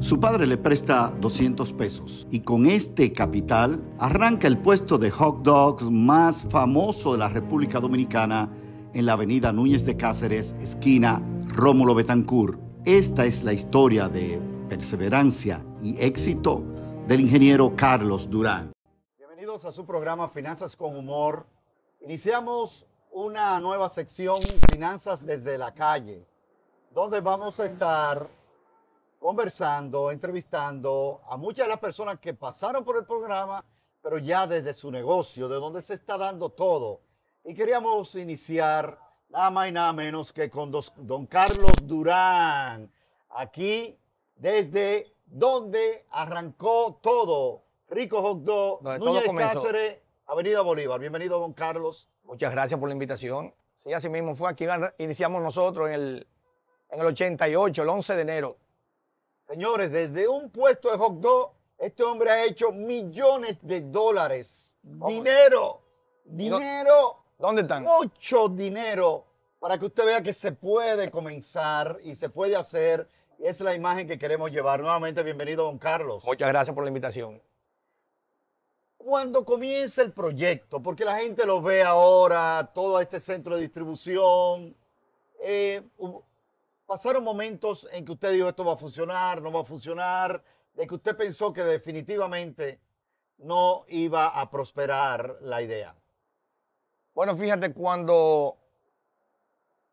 Su padre le presta 200 pesos y con este capital arranca el puesto de hot dogs más famoso de la República Dominicana en la avenida Núñez de Cáceres, esquina Rómulo Betancourt. Esta es la historia de perseverancia y éxito del ingeniero Carlos Durán. Bienvenidos a su programa Finanzas con Humor. Iniciamos una nueva sección Finanzas desde la calle, donde vamos a estar conversando, entrevistando a muchas de las personas que pasaron por el programa, pero ya desde su negocio, de donde se está dando todo. Y queríamos iniciar nada más y nada menos que con don Carlos Durán, aquí desde donde arrancó todo. Rico Hot Dog, Núñez Cáceres, Avenida Bolívar. Bienvenido, don Carlos. Muchas gracias por la invitación. Sí, así mismo fue aquí, iniciamos nosotros en en el 88, el 11 de enero Señores, desde un puesto de hot dog, este hombre ha hecho millones de dólares. Dinero. Dinero. ¿Dónde están? Mucho dinero. Para que usted vea que se puede comenzar y se puede hacer. Esa es la imagen que queremos llevar. Nuevamente, bienvenido, don Carlos. Muchas gracias por la invitación. Cuando comienza el proyecto, porque la gente lo ve ahora, todo este centro de distribución, eh, pasaron momentos en que usted dijo esto va a funcionar, no va a funcionar, de que usted pensó que definitivamente no iba a prosperar la idea? Bueno, fíjate, cuando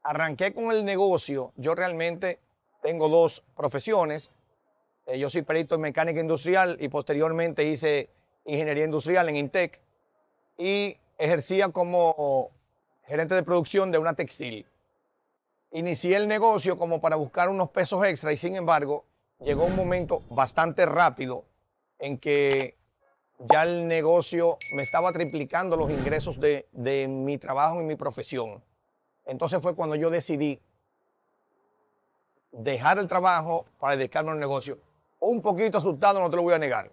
arranqué con el negocio, yo realmente tengo dos profesiones. Eh, yo soy perito en mecánica industrial y posteriormente hice ingeniería industrial en Intec y ejercía como gerente de producción de una textil inicié el negocio como para buscar unos pesos extra y sin embargo llegó un momento bastante rápido en que ya el negocio me estaba triplicando los ingresos de, mi trabajo y mi profesión. Entonces fue cuando yo decidí dejar el trabajo para dedicarme al negocio. Un poquito asustado, no te lo voy a negar.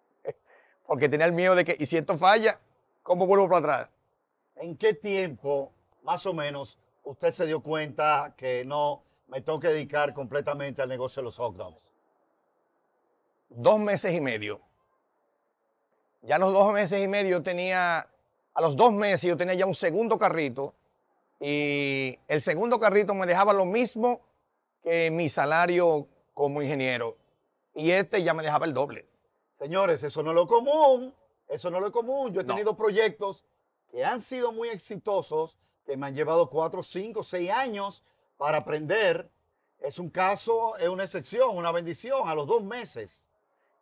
Porque tenía el miedo de que, y si esto falla, ¿cómo vuelvo para atrás? ¿En qué tiempo, más o menos, usted se dio cuenta que no, me tengo que dedicar completamente al negocio de los hot dogs? Dos meses y medio. Ya los dos meses y medio yo tenía, a los dos meses yo tenía ya un segundo carrito y el segundo carrito me dejaba lo mismo que mi salario como ingeniero y este ya me dejaba el doble. Señores, eso no es lo común, eso no es lo común. Yo he tenido proyectos que han sido muy exitosos que me han llevado cuatro, cinco, seis años para aprender. Es un caso, es una excepción, una bendición a los dos meses.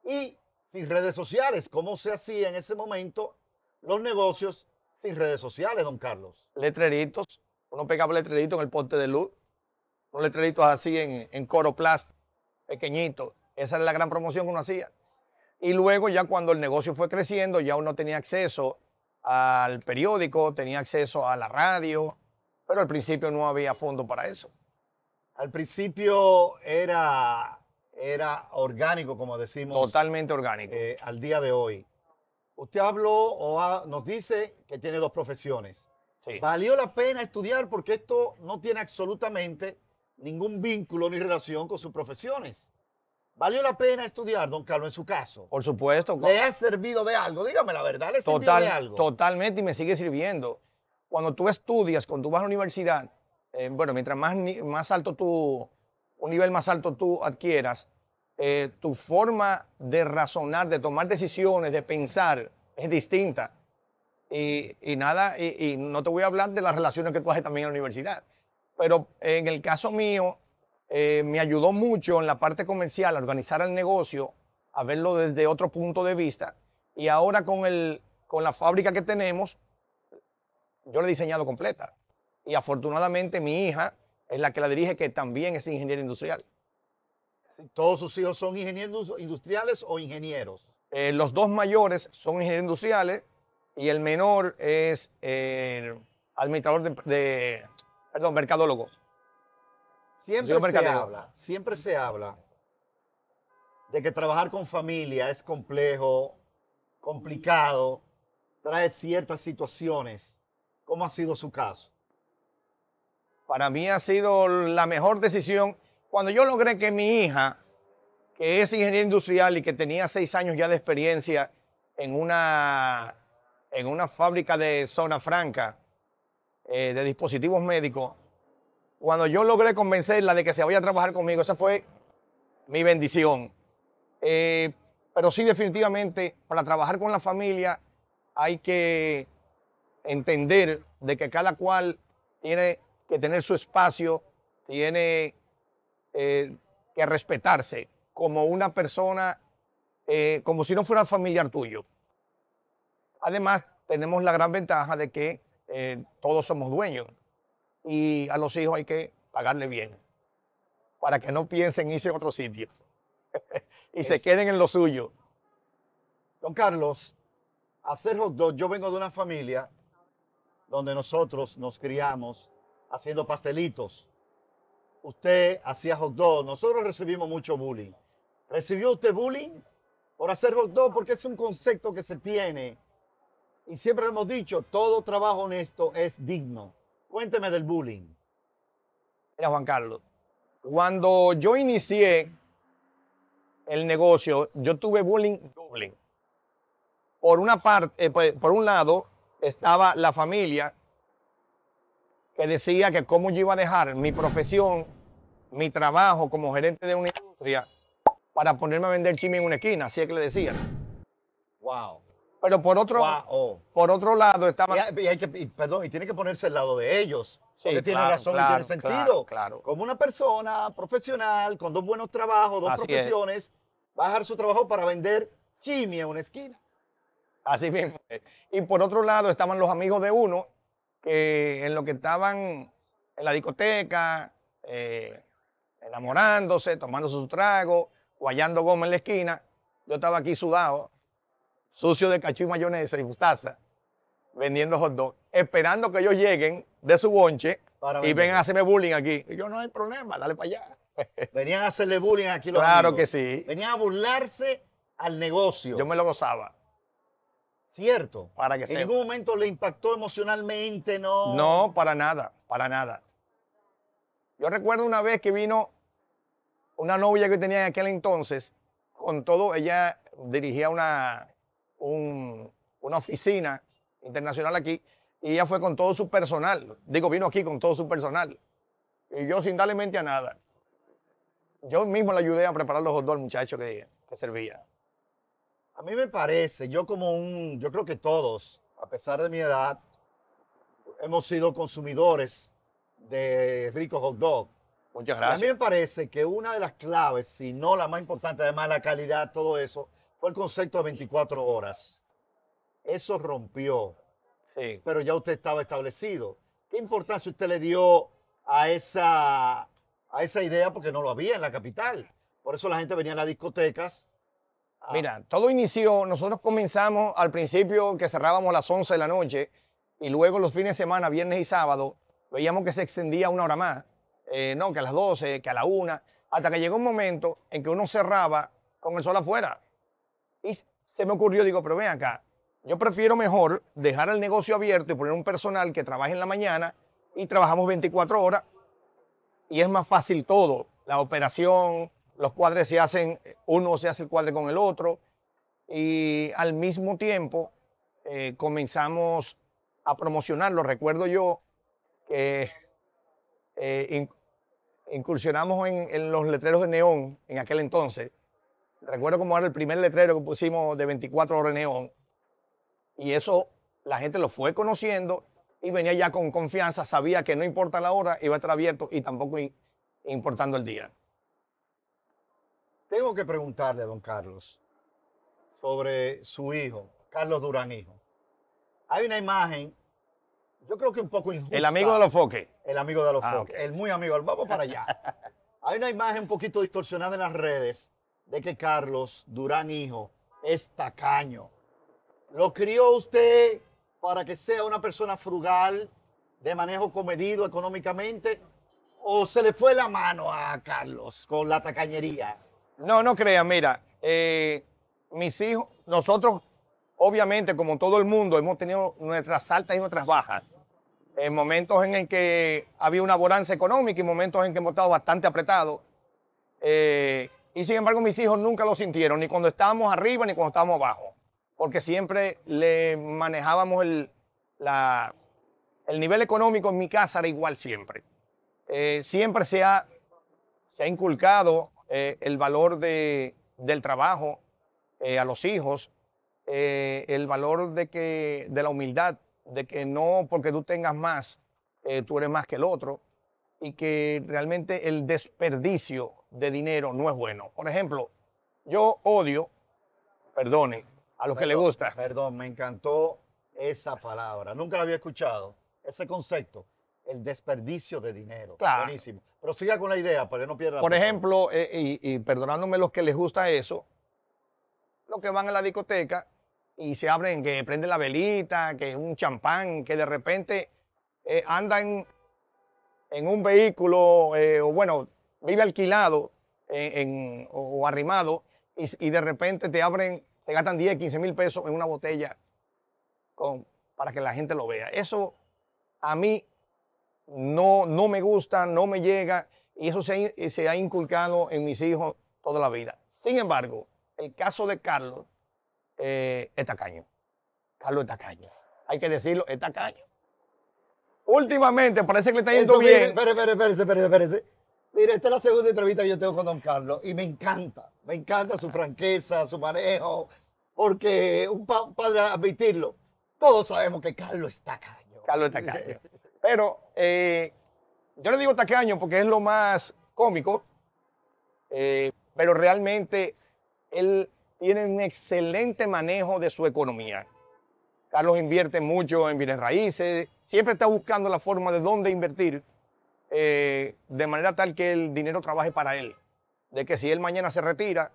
Y sin redes sociales, ¿cómo se hacía en ese momento los negocios sin redes sociales, don Carlos? Letreritos, uno pegaba letreritos en el ponte de luz, unos letreritos así en, coroplast, pequeñito. Esa era la gran promoción que uno hacía. Y luego ya cuando el negocio fue creciendo, ya uno tenía acceso al periódico, tenía acceso a la radio, pero al principio no había fondo para eso. Al principio era, era orgánico, como decimos. Totalmente orgánico. Eh, al día de hoy. Usted habló o nos dice que tiene dos profesiones. Sí. Valió la pena estudiar porque esto no tiene absolutamente ningún vínculo ni relación con sus profesiones. ¿Valió la pena estudiar, don Carlos, en su caso? Por supuesto. ¿Le ha servido de algo? Dígame la verdad, ¿le Total, sirvió de algo? Totalmente y me sigue sirviendo. Cuando tú estudias, cuando tú vas a la universidad, eh, bueno, mientras más, más alto tú, un nivel más alto tú adquieras, eh, tu forma de razonar, de tomar decisiones, de pensar es distinta. Y, nada, y, y no te voy a hablar de las relaciones que tú haces también en la universidad. Pero en el caso mío, eh, me ayudó mucho en la parte comercial a organizar el negocio, a verlo desde otro punto de vista. Y ahora con, el, con la fábrica que tenemos, yo la he diseñado completa. Y afortunadamente mi hija es la que la dirige, que también es ingeniera industrial. ¿Todos sus hijos son ingenieros industriales o ingenieros? Eh, los dos mayores son ingenieros industriales y el menor es eh, administrador de, perdón, mercadólogo. Siempre se habla, siempre se habla de que trabajar con familia es complejo, complicado, trae ciertas situaciones. ¿Cómo ha sido su caso? Para mí ha sido la mejor decisión. Cuando yo logré que mi hija, que es ingeniera industrial y que tenía seis años ya de experiencia en una, en una fábrica de zona franca eh, de dispositivos médicos, cuando yo logré convencerla de que se vaya a trabajar conmigo, esa fue mi bendición. Eh, pero sí, definitivamente, para trabajar con la familia hay que entender de que cada cual tiene que tener su espacio, tiene eh, que respetarse como una persona, eh, como si no fuera familiar tuyo. Además, tenemos la gran ventaja de que todos somos dueños y a los hijos hay que pagarle bien para que no piensen irse a otro sitio y se queden en lo suyo. Don Carlos, hacer hot dog, yo vengo de una familia donde nosotros nos criamos haciendo pastelitos. Usted hacía hot dog, nosotros recibimos mucho bullying. ¿Recibió usted bullying por hacer hot dog? Porque es un concepto que se tiene. Y siempre hemos dicho, todo trabajo honesto es digno. Cuénteme del bullying. Mira, Juan Carlos, cuando yo inicié el negocio, yo tuve bullying doble. Por una parte, eh, pues, por un lado, estaba la familia que decía que cómo yo iba a dejar mi profesión, mi trabajo como gerente de una industria para ponerme a vender chimi en una esquina, así es que le decían. Wow. Pero por otro, otro lado estaba... Y, perdón, y tiene que ponerse al lado de ellos. porque tiene razón y tiene sentido. Claro, Como una persona profesional, con dos buenos trabajos, dos profesiones, va a dejar su trabajo para vender chimia en una esquina. Así mismo. Y por otro lado estaban los amigos de uno, que en lo que estaban en la discoteca, eh, enamorándose, tomando su trago, guayando goma en la esquina. Yo estaba aquí sudado sucio de cachú y mayonesa y mostaza, vendiendo hot dog, esperando que ellos lleguen de su bonche y vengan a hacerme bullying aquí. yo, no hay problema, dale para allá. Venían a hacerle bullying aquí los Claro que sí. Venían a burlarse al negocio. Yo me lo gozaba. ¿Cierto? Para que En ningún momento le impactó emocionalmente, ¿no? No, para nada, para nada. Yo recuerdo una vez que vino una novia que tenía en aquel entonces, con todo, ella dirigía una un, una oficina internacional aquí y ella fue con todo su personal. Digo, vino aquí con todo su personal. Y yo sin darle mente a nada. Yo mismo le ayudé a preparar los hot dogs muchachos, que, que servía. A mí me parece, yo como un, yo creo que todos, a pesar de mi edad, hemos sido consumidores de ricos hot dog Muchas gracias. A mí me parece que una de las claves, si no la más importante, además la calidad, todo eso, fue el concepto de 24 horas. Eso rompió. Pero ya usted estaba establecido. ¿Qué importancia usted le dio a esa, a esa idea? Porque no lo había en la capital. Por eso la gente venía a las discotecas. Ah. Mira, todo inició, nosotros comenzamos al principio que cerrábamos a las 11 de la noche y luego los fines de semana, viernes y sábado, veíamos que se extendía una hora más. Eh, no, que a las 12, que a la 1, hasta que llegó un momento en que uno cerraba con el sol afuera. Y se me ocurrió, digo, pero ven acá, yo prefiero mejor dejar el negocio abierto y poner un personal que trabaje en la mañana y trabajamos 24 horas y es más fácil todo. La operación, los cuadres se hacen, uno se hace el cuadre con el otro y al mismo tiempo eh, comenzamos a promocionarlo. Recuerdo yo que eh, incursionamos en, los letreros de neón en aquel entonces recuerdo cómo era el primer letrero que pusimos de 24 horas neón. Y eso la gente lo fue conociendo y venía ya con confianza, sabía que no importa la hora, iba a estar abierto y tampoco importando el día. Tengo que preguntarle a don Carlos sobre su hijo, Carlos Durán hijo. Hay una imagen, yo creo que un poco injusta. El amigo de los foques. El amigo de los ah, foques, el muy amigo, vamos para allá. Hay una imagen un poquito distorsionada en las redes de que Carlos Durán hijo es tacaño. Lo crió usted para que sea una persona frugal, de manejo comedido económicamente, o se le fue la mano a Carlos con la tacañería. No, no crea, mira, eh, mis hijos, nosotros, obviamente, como todo el mundo, hemos tenido nuestras altas y nuestras bajas. En momentos en el que había una bonanza económica y momentos en que hemos estado bastante apretados. Eh, y sin embargo, mis hijos nunca lo sintieron, ni cuando estábamos arriba, ni cuando estábamos abajo, porque siempre le manejábamos el, el nivel económico en mi casa era igual siempre. Eh, siempre se ha, se ha inculcado eh, el valor de, del trabajo eh, a los hijos, el valor de, que, de la humildad, de que no porque tú tengas más, tú eres más que el otro y que realmente el desperdicio de dinero no es bueno. Por ejemplo, yo odio, Perdone a los que les gusta. Perdón, me encantó esa palabra. Nunca la había escuchado, ese concepto, el desperdicio de dinero. Claro. Buenísimo. Pero siga con la idea para que no pierda. Por ejemplo, eh, y, perdonándome perdonándome los que les gusta eso, los que van a la discoteca y se abren, que prenden la velita, que un champán, que de repente eh, andan en un vehículo, eh, o bueno, vive alquilado en, o, arrimado y, de repente te abren, te gastan 10, 15 mil pesos en una botella para que la gente lo vea. Eso a mí no, no me gusta, no me llega y eso se, ha inculcado en mis hijos toda la vida. Sin embargo, el caso de Carlos eh, es tacaño. Carlos es tacaño. Hay que decirlo, es tacaño últimamente parece que le está yendo bien. Espérese, espérese, espérese, espérese. Mire, esta es la segunda entrevista que yo tengo con don Carlos y me encanta, me encanta su franqueza, su manejo, porque un admitirlo, todos sabemos que Carlos está tacaño. Carlos está tacaño. Pero eh, yo le digo tacaño porque es lo más cómico, eh, pero realmente él tiene un excelente manejo de su economía. Carlos invierte mucho en bienes raíces, siempre está buscando la forma de dónde invertir eh, de manera tal que el dinero trabaje para él, de que si él mañana se retira,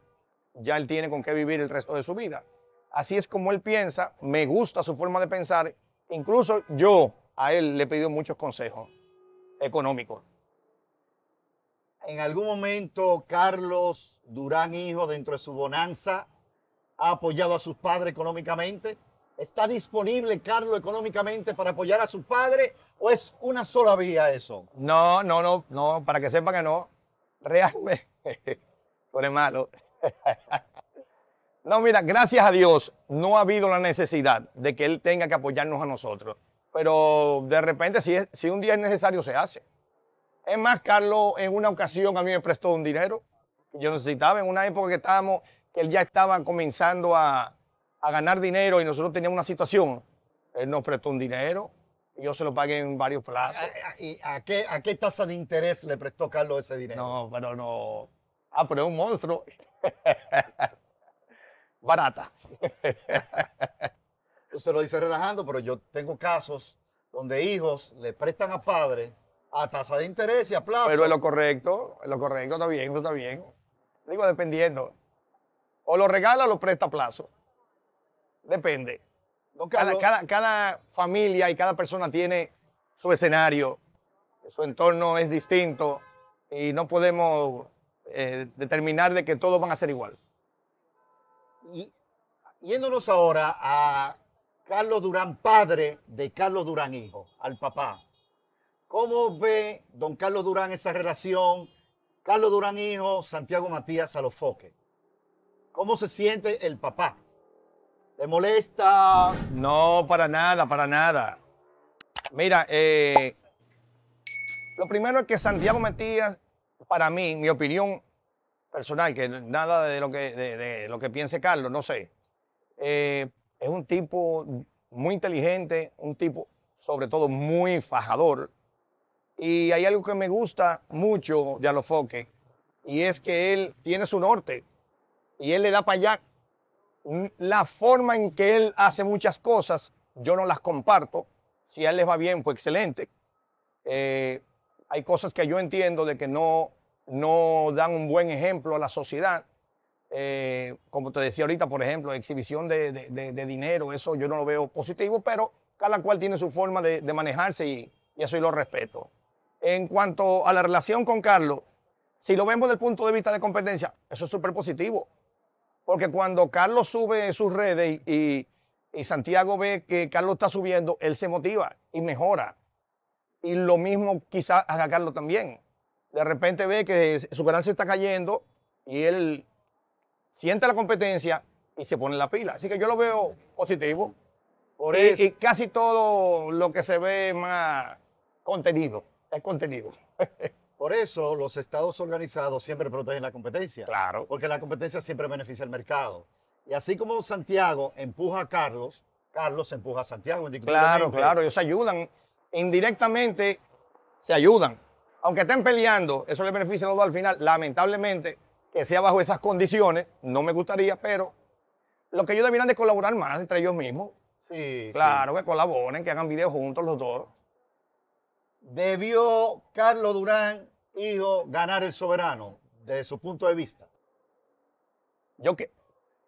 ya él tiene con qué vivir el resto de su vida. Así es como él piensa, me gusta su forma de pensar, incluso yo a él le he pedido muchos consejos económicos. En algún momento Carlos Durán, hijo, dentro de su bonanza, ha apoyado a sus padres económicamente. ¿Está disponible Carlos económicamente para apoyar a su padre o es una sola vía eso? No, no, no, no, para que sepa que no. Realmente, pone malo. No, mira, gracias a Dios no ha habido la necesidad de que él tenga que apoyarnos a nosotros. Pero de repente, si, si un día es necesario, se hace. Es más, Carlos, en una ocasión a mí me prestó un dinero que yo necesitaba, en una época que estábamos, que él ya estaba comenzando a, a ganar dinero y nosotros teníamos una situación, él nos prestó un dinero, y yo se lo pagué en varios plazos. ¿Y a, qué, a qué tasa de interés le prestó Carlos ese dinero? No, pero no. Ah, pero es un monstruo. Barata. se lo dice relajando, pero yo tengo casos donde hijos le prestan a padres a tasa de interés y a plazo. Pero es lo correcto, es lo correcto, está bien, está bien. Digo, dependiendo. O lo regala o lo presta a plazo. Depende. Cada, familia y cada persona tiene su escenario, su entorno es distinto y no podemos eh, determinar de que todos van a ser igual. Y, yéndonos ahora a Carlos Durán, padre de Carlos Durán, hijo, al papá. ¿Cómo ve don Carlos Durán esa relación? Carlos Durán, hijo, Santiago Matías a foques. ¿Cómo se siente el papá? ¿Te molesta? No, para nada, para nada. Mira, eh, lo primero es que Santiago Matías, para mí, mi opinión personal, que nada de lo que, de, lo que piense Carlos, no sé, eh, es un tipo muy inteligente, un tipo sobre todo muy fajador. Y hay algo que me gusta mucho de Alofoque, y es que él tiene su norte, y él le da para allá la forma en que él hace muchas cosas, yo no las comparto. Si a él les va bien, pues excelente. Eh, hay cosas que yo entiendo de que no, no dan un buen ejemplo a la sociedad. Eh, como te decía ahorita, por ejemplo, exhibición de, dinero, eso yo no lo veo positivo, pero cada cual tiene su forma de, manejarse y, y eso yo lo respeto. En cuanto a la relación con Carlos, si lo vemos desde el punto de vista de competencia, eso es súper positivo. Porque cuando Carlos sube sus redes y, Santiago ve que Carlos está subiendo, él se motiva y mejora. Y lo mismo quizás haga Carlos también. De repente ve que su canal se está cayendo y él siente la competencia y se pone la pila. Así que yo lo veo positivo. y, y casi todo lo que se ve más contenido, es contenido. Por eso los estados organizados siempre protegen la competencia. Claro. Porque la competencia siempre beneficia al mercado. Y así como Santiago empuja a Carlos, Carlos empuja a Santiago. Claro, claro, ellos se ayudan. Indirectamente se ayudan. Aunque estén peleando, eso les beneficia a los dos al final. Lamentablemente, que sea bajo esas condiciones, no me gustaría, pero lo que ellos debieran de colaborar más entre ellos mismos. Sí, claro, que colaboren, que hagan videos juntos los dos. Debió Carlos Durán Hijo, ganar el soberano desde su punto de vista? Yo que,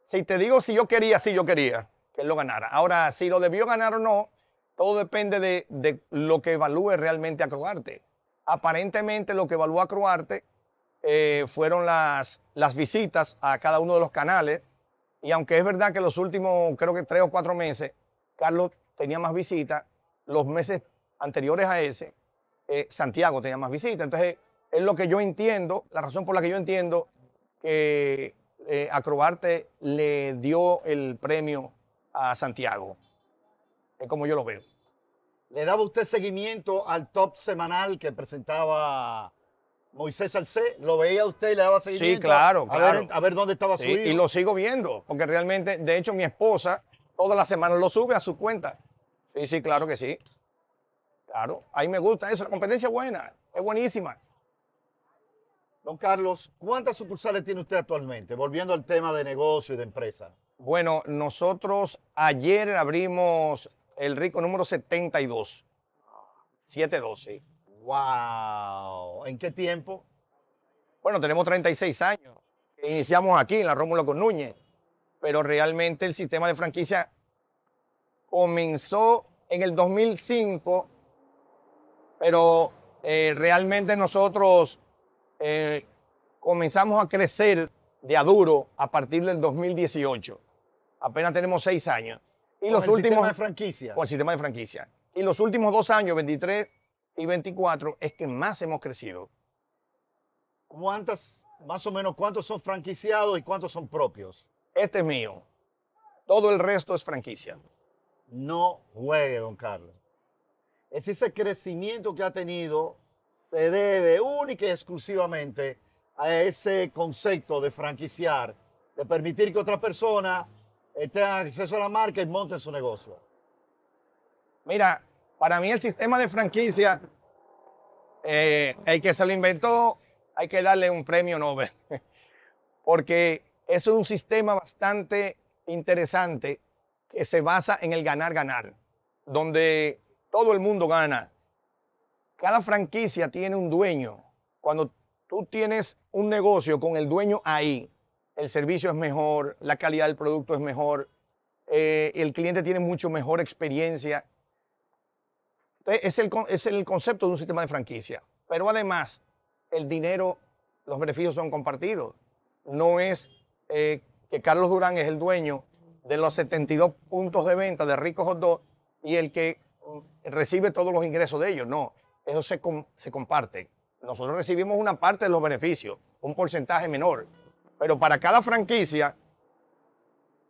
si te digo si yo quería, sí yo quería que él lo ganara. Ahora, si lo debió ganar o no, todo depende de, lo que evalúe realmente a Croarte. Aparentemente lo que evalúa a Croarte eh, fueron las, las visitas a cada uno de los canales. Y aunque es verdad que los últimos, creo que tres o cuatro meses, Carlos tenía más visitas, los meses anteriores a ese, eh, Santiago tenía más visitas. Entonces, es lo que yo entiendo, la razón por la que yo entiendo que eh, Acrobarte le dio el premio a Santiago. Es como yo lo veo. ¿Le daba usted seguimiento al top semanal que presentaba Moisés Salcé? ¿Lo veía usted y le daba seguimiento? Sí, claro, A ver, dónde estaba su Y lo sigo viendo, porque realmente, de hecho, mi esposa todas las semanas lo sube a su cuenta. Sí, sí, claro que sí. Claro, ahí me gusta eso. La competencia es buena, es buenísima. Don Carlos, ¿cuántas sucursales tiene usted actualmente? Volviendo al tema de negocio y de empresa. Bueno, nosotros ayer abrimos el rico número 72. 712. ¡Wow! ¿En qué tiempo? Bueno, tenemos 36 años. Iniciamos aquí en la Rómulo con Núñez, pero realmente el sistema de franquicia comenzó en el 2005, pero eh, realmente nosotros eh, comenzamos a crecer de aduro a partir del 2018. Apenas tenemos seis años. Y los el últimos, sistema de franquicia. o el sistema de franquicia. Y los últimos dos años, 23 y 24, es que más hemos crecido. ¿Cuántas, más o menos, cuántos son franquiciados y cuántos son propios? Este es mío. Todo el resto es franquicia. No juegue, don Carlos. Es ese crecimiento que ha tenido se debe única y exclusivamente a ese concepto de franquiciar, de permitir que otra persona eh, tenga acceso a la marca y monte su negocio. Mira, para mí el sistema de franquicia, eh, el que se lo inventó, hay que darle un premio Nobel, porque es un sistema bastante interesante que se basa en el ganar-ganar, donde todo el mundo gana cada franquicia tiene un dueño. Cuando tú tienes un negocio con el dueño ahí, el servicio es mejor, la calidad del producto es mejor, eh, el cliente tiene mucho mejor experiencia. es el, es el concepto de un sistema de franquicia. Pero además, el dinero, los beneficios son compartidos. No es eh, que Carlos Durán es el dueño de los 72 puntos de venta de Rico Hot y el que recibe todos los ingresos de ellos. No, eso se, se comparte. Nosotros recibimos una parte de los beneficios, un porcentaje menor, pero para cada franquicia,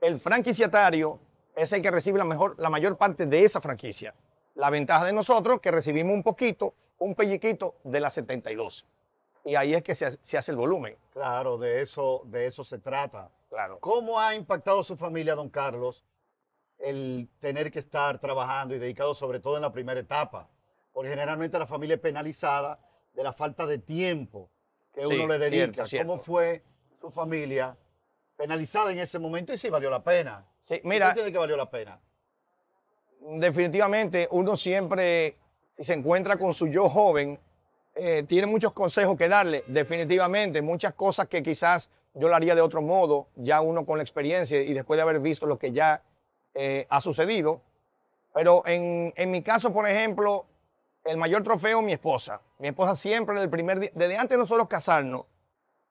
el franquiciatario es el que recibe la, mejor, la mayor parte de esa franquicia. La ventaja de nosotros que recibimos un poquito, un pelliquito de las 72. Y ahí es que se, se hace el volumen. Claro, de eso, de eso se trata. Claro. ¿Cómo ha impactado su familia, don Carlos, el tener que estar trabajando y dedicado sobre todo en la primera etapa? porque generalmente la familia es penalizada de la falta de tiempo que uno le dedica. ¿Cómo fue su familia penalizada en ese momento y si valió la pena? ¿Qué mira. que valió la pena? Definitivamente, uno siempre, si se encuentra con su yo joven, eh, tiene muchos consejos que darle, definitivamente, muchas cosas que quizás yo lo haría de otro modo, ya uno con la experiencia y después de haber visto lo que ya eh, ha sucedido. Pero en, en mi caso, por ejemplo, el mayor trofeo, mi esposa. Mi esposa siempre, en el primer día, desde antes de nosotros casarnos,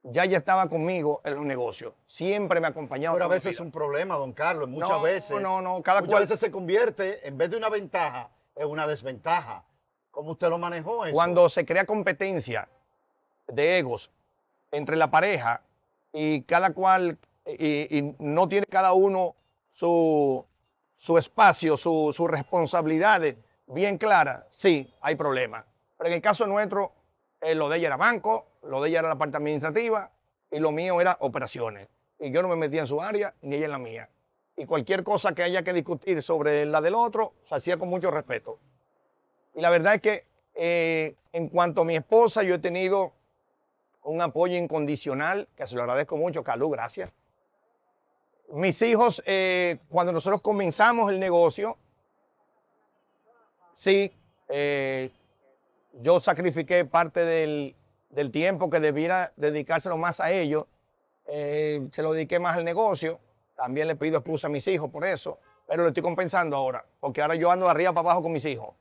ya ya estaba conmigo en los negocios. Siempre me acompañaba. Pero a veces es un problema, don Carlos, muchas veces. No, no, cada se convierte, en vez de una ventaja, en una desventaja. ¿Cómo usted lo manejó eso? Cuando se crea competencia de egos entre la pareja y cada cual, y, no tiene cada uno su, espacio, sus responsabilidades bien clara, sí, hay problemas. Pero en el caso nuestro, eh, lo de ella era banco, lo de ella era la parte administrativa y lo mío era operaciones. Y yo no me metía en su área ni ella en la mía. Y cualquier cosa que haya que discutir sobre la del otro, se hacía con mucho respeto. Y la verdad es que eh, en cuanto a mi esposa, yo he tenido un apoyo incondicional, que se lo agradezco mucho, Calú, gracias. Mis hijos, eh, cuando nosotros comenzamos el negocio, Sí, eh, yo sacrifiqué parte del, tiempo que debiera dedicárselo más a ellos. Eh, se lo dediqué más al negocio. También le pido excusa a mis hijos por eso. Pero lo estoy compensando ahora, porque ahora yo ando de arriba para abajo con mis hijos.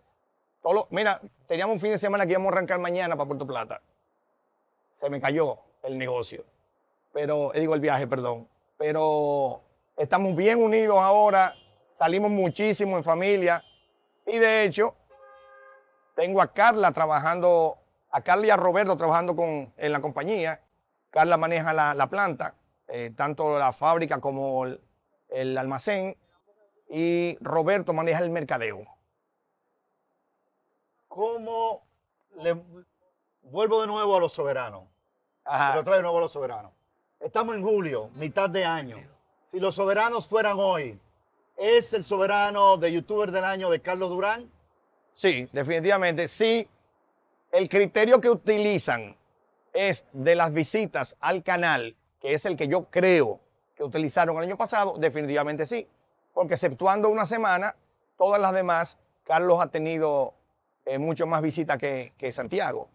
mira, teníamos un fin de semana que íbamos a arrancar mañana para Puerto Plata. Se me cayó el negocio. Pero, eh, digo el viaje, perdón. Pero estamos bien unidos ahora, salimos muchísimo en familia y de hecho, tengo a Carla trabajando, a Carla y a Roberto trabajando con, en la compañía. Carla maneja la, planta, eh, tanto la fábrica como el, almacén. Y Roberto maneja el mercadeo. ¿Cómo le vuelvo de nuevo a los soberanos? Ajá. Lo trae de nuevo a los soberanos. Estamos en julio, mitad de año. Si los soberanos fueran hoy, ¿Es el soberano de youtuber del año de Carlos Durán? Sí, definitivamente. Sí, el criterio que utilizan es de las visitas al canal, que es el que yo creo que utilizaron el año pasado, definitivamente sí. Porque exceptuando una semana, todas las demás, Carlos ha tenido eh, mucho más visitas que, Santiago.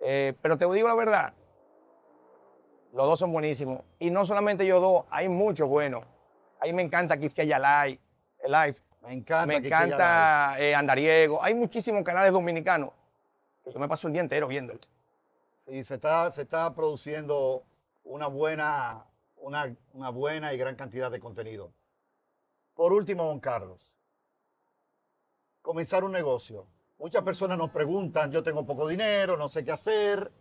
Eh, pero te digo la verdad, los dos son buenísimos. Y no solamente yo dos, hay muchos buenos. Ahí me encanta Quisqueya Live. Live. Me encanta. Me encanta eh, Andariego. Hay muchísimos canales dominicanos yo me paso un día entero viéndolos. Y se está, se está produciendo una buena, una buena y gran cantidad de contenido. Por último, don Carlos, comenzar un negocio. Muchas personas nos preguntan, yo tengo poco dinero, no sé qué hacer.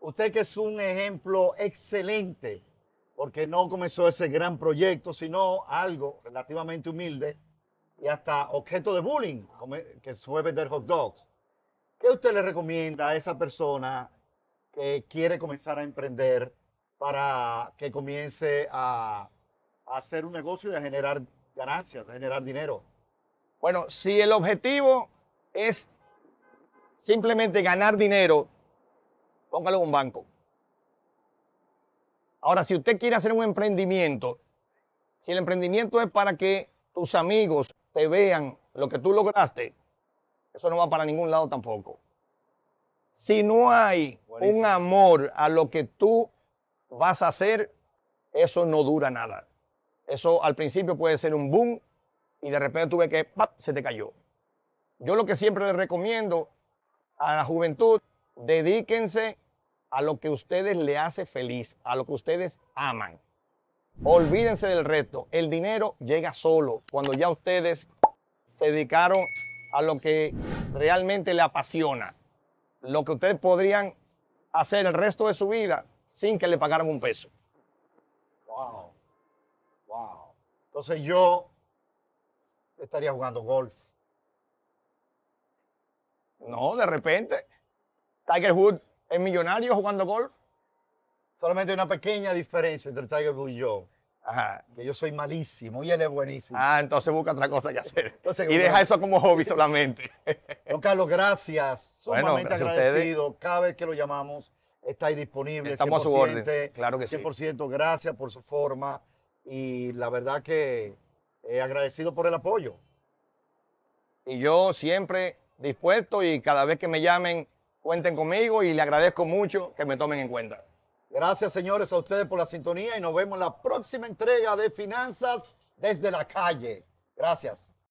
Usted que es un ejemplo excelente porque no comenzó ese gran proyecto, sino algo relativamente humilde y hasta objeto de bullying, que fue vender hot dogs. ¿Qué usted le recomienda a esa persona que quiere comenzar a emprender para que comience a, a hacer un negocio y a generar ganancias, a generar dinero? Bueno, si el objetivo es simplemente ganar dinero, póngalo en un banco. Ahora, si usted quiere hacer un emprendimiento, si el emprendimiento es para que tus amigos te vean lo que tú lograste, eso no va para ningún lado tampoco. Si no hay un amor a lo que tú vas a hacer, eso no dura nada. Eso al principio puede ser un boom y de repente tuve que, se te cayó. Yo lo que siempre les recomiendo a la juventud, dedíquense a lo que ustedes le hace feliz, a lo que ustedes aman. Olvídense del reto. El dinero llega solo cuando ya ustedes se dedicaron a lo que realmente le apasiona. Lo que ustedes podrían hacer el resto de su vida sin que le pagaran un peso. Wow. Wow. Entonces yo estaría jugando golf. No, de repente. Tiger Woods ¿Es millonario jugando golf. Solamente hay una pequeña diferencia entre Tiger Blue y yo. Que yo soy malísimo y él es buenísimo. Ah, entonces busca otra cosa que hacer. entonces, y deja eso como hobby solamente. Don Carlos, gracias. Bueno, agradecido. Cada vez que lo llamamos, está ahí disponible. Estamos a su orden. Claro que sí. 100%. Gracias por su forma. Y la verdad que eh, agradecido por el apoyo. Y yo siempre dispuesto y cada vez que me llamen, Cuenten conmigo y le agradezco mucho que me tomen en cuenta. Gracias, señores, a ustedes por la sintonía y nos vemos en la próxima entrega de Finanzas desde la calle. Gracias.